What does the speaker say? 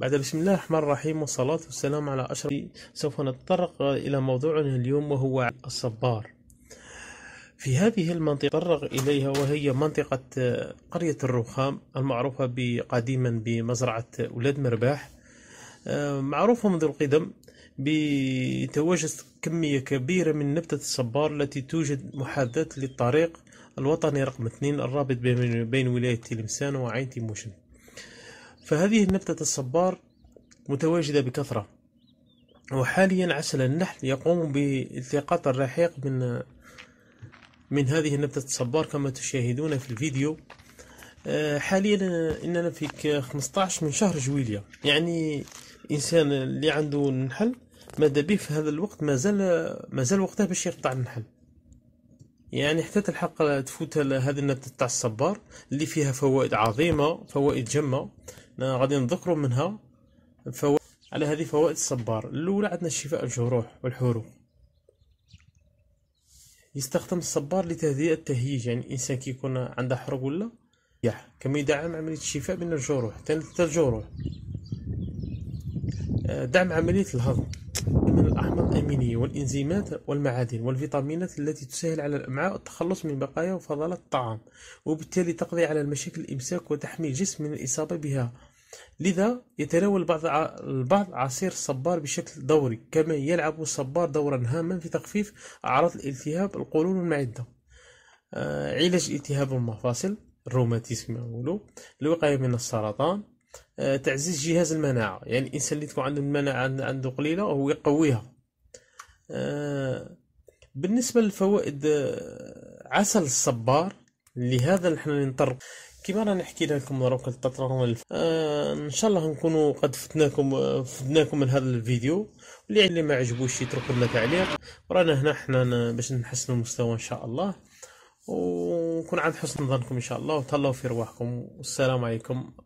بعد بسم الله الرحمن الرحيم والصلاة والسلام على أشرف سوف نتطرق إلى موضوعنا اليوم وهو الصبار في هذه المنطقة تطرق إليها وهي منطقة آه، قرية الرخام المعروفة قديما بمزرعة أولاد مرباح آه، معروفة منذ القدم بتواجد كمية كبيرة من نبتة الصبار التي توجد محاذاة للطريق الوطني رقم 2 الرابط بين ولاية تلمسان وعين تيموشن فهذه النبتة الصبار متواجدة بكثرة وحاليا عسل النحل يقوم بالتقاط الرحيق من من هذه نبتة الصبار كما تشاهدون في الفيديو آه، حاليا اننا في 15 من شهر جويلية يعني انسان اللي عنده نحل ماذا به في هذا الوقت مازال مازال وقته باش يقطع النحل يعني حتى تلحق تفوت هذه النبتة تاع الصبار اللي فيها فوائد عظيمة فوائد جمة غادي نذكروا منها فوائد على هذه فوائد الصبار الاولى عندنا شفاء الجروح والحروق يستخدم الصبار لتهدئة التهيج يعني الانسان كي يكون عنده حرق ولا يح كما يدعم عملية الشفاء من الجروح ثالثا الجروح آه، دعم عملية الهضم من الأحماض الأمينية والإنزيمات والمعادن والفيتامينات التي تسهل على الأمعاء التخلص من بقايا وفضلات الطعام وبالتالي تقضي على المشاكل الإمساك وتحمي الجسم من الإصابة بها لذا يتناول بعض البعض عصير الصبار بشكل دوري كما يلعب الصبار دورا هاما في تخفيف أعراض الالتهاب القولون والمعدة آه، علاج التهاب المفاصل الروماتيزم نقولوا الوقاية من السرطان آه، تعزيز جهاز المناعة يعني الإنسان اللي تكون عنده المناعة عنده قليلة هو يقويها آه، بالنسبة للفوائد عسل الصبار لهذا نحن نضطر كما رانا نحكي لكم دروك الباترون الف... آه ان شاء الله نكونوا قد فتناكم فدناكم من هذا الفيديو اللي اللي ما عجبوش يتركوا لنا تعليق ورانا هنا حنا باش نحسنوا المستوى ان شاء الله ونكون عند حسن ظنكم ان شاء الله وتهلاو في رواحكم والسلام عليكم